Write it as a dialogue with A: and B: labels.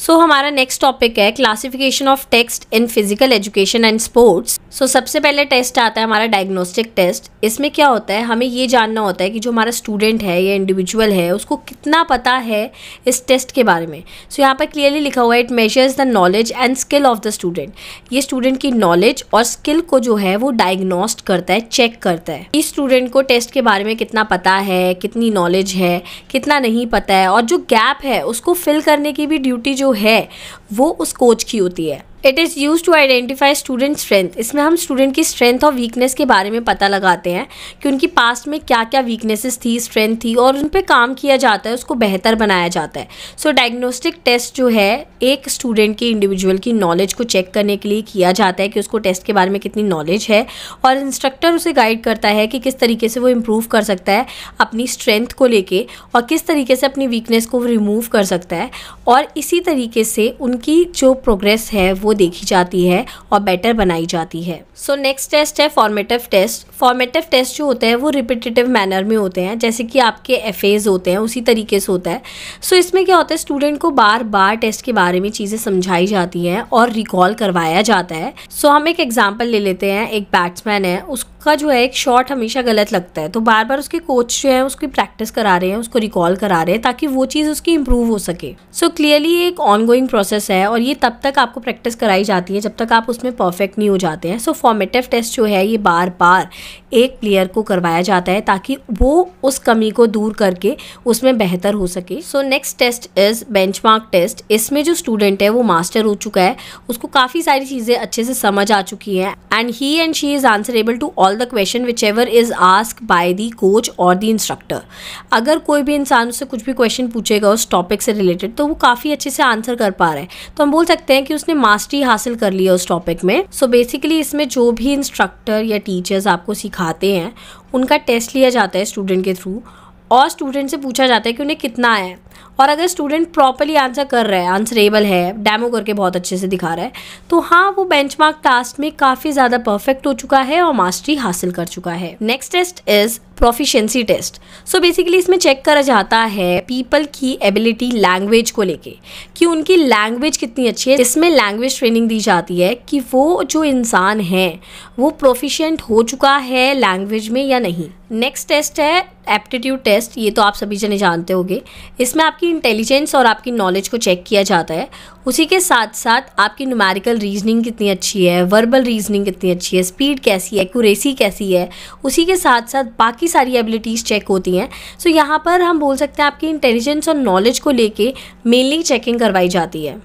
A: सो so, हमारा next topic है classification of text in physical education and sports so सबसे पहले टेस्ट आता है हमारा डायग्नोस्टिक टेस्ट इसमें क्या होता है हमें ये जानना होता है कि जो हमारा स्टूडेंट है या इंडिविजुअल है उसको कितना पता है इस टेस्ट के बारे में सो so, यहाँ पर क्लियरली लिखा हुआ है it measures the knowledge and skill of the student ये स्टूडेंट की नॉलेज और स्किल को जो है वो डायग्नोस्ट करता है चेक करता है इस स्टूडेंट को टेस्ट के बारे में कितना पता है कितनी नॉलेज है कितना नहीं पता है और जो गैप है उसको फिल करने की भी ड्यूटी जो जो है वो उस कोच की होती है it is use to identify student strength इसमें हम स्टूडेंट की स्ट्रेंथ और वीकनेस के बारे में पता लगाते हैं कि उनकी पास्ट में क्या क्या वीकनेसेस थी स्ट्रेंथ थी और उन पर काम किया जाता है उसको बेहतर बनाया जाता है सो डायग्नोस्टिक टेस्ट जो है एक स्टूडेंट की इंडिविजुअल की नॉलेज को चेक करने के लिए किया जाता है कि उसको टेस्ट के बारे में कितनी नॉलेज है और इंस्ट्रक्टर उसे गाइड करता है कि किस तरीके से वो इम्प्रूव कर सकता है अपनी स्ट्रेंथ को लेकर और किस तरीके से अपनी वीकनेस को रिमूव कर सकता है और इसी तरीके से उनकी जो प्रोग्रेस है वो वो देखी जाती है और बेटर बनाई जाती है सो नेक्स्ट टेस्ट है फॉर्मेटिव टेस्ट फॉर्मेटिव टेस्ट जो होते हैं वो रिपीटेटिव मैनर में होते हैं जैसे कि आपके एफ होते हैं उसी तरीके से होता है सो so, इसमें क्या होता है स्टूडेंट को बार बार टेस्ट के बारे में चीज़ें समझाई जाती हैं और रिकॉल करवाया जाता है सो so, हम एक एग्जाम्पल ले लेते हैं एक बैट्समैन है उसको उसका जो है एक शॉट हमेशा गलत लगता है तो बार बार उसके कोच जो है उसकी प्रैक्टिस करा रहे हैं उसको रिकॉल करा रहे हैं ताकि वो चीज़ उसकी इम्प्रूव हो सके सो so, क्लियरली ये एक ऑनगोइंग प्रोसेस है और ये तब तक आपको प्रैक्टिस कराई जाती है जब तक आप उसमें परफेक्ट नहीं हो जाते हैं सो फॉर्मेटिव टेस्ट जो है ये बार बार एक प्लेयर को करवाया जाता है ताकि वो उस कमी को दूर करके उसमें बेहतर हो सके so next test is benchmark test इसमें जो स्टूडेंट है वो मास्टर हो चुका है उसको काफ़ी सारी चीज़ें अच्छे से समझ आ चुकी हैं and he and she is answerable to all the question whichever is ask by the coach और दी इंस्ट्रक्टर अगर कोई भी इंसान उससे कुछ भी क्वेश्चन पूछेगा उस टॉपिक से रिलेटेड तो वो काफ़ी अच्छे से आंसर कर पा रहा है तो हम बोल सकते हैं कि उसने मास्टरी हासिल कर लिया उस टॉपिक में सो so बेसिकली इसमें जो भी इंस्ट्रक्टर या टीचर्स आपको सिखा पढ़ाते हैं उनका टेस्ट लिया जाता है स्टूडेंट के थ्रू और स्टूडेंट से पूछा जाता है कि उन्हें कितना आया है और अगर स्टूडेंट प्रॉपरली आंसर कर रहा है आंसरेबल है डैमो करके बहुत अच्छे से दिखा रहा है तो हाँ वो बेंचमार्क टास्क में काफ़ी ज़्यादा परफेक्ट हो चुका है और मास्टरी हासिल कर चुका है next test is proficiency test so basically इसमें चेक करा जाता है पीपल की एबिलिटी लैंग्वेज को लेके कि उनकी लैंग्वेज कितनी अच्छी है इसमें लैंग्वेज ट्रेनिंग दी जाती है कि वो जो इंसान है वो प्रोफिशेंट हो चुका है लैंग्वेज में या नहीं नेक्स्ट टेस्ट है एप्टीट्यूड टेस्ट ये तो आप सभी जने जानते होंगे इसमें आपकी इंटेलिजेंस और आपकी नॉलेज को चेक किया जाता है उसी के साथ साथ आपकी न्यूमेरिकल रीजनिंग कितनी अच्छी है वर्बल रीजनिंग कितनी अच्छी है स्पीड कैसी है एक्यूरेसी कैसी है उसी के साथ साथ बाकी काफ़ी सारी एबिलिटीज़ चेक होती हैं सो यहाँ पर हम बोल सकते हैं आपकी इंटेलिजेंस और नॉलेज को लेके मेनली चेकिंग करवाई जाती है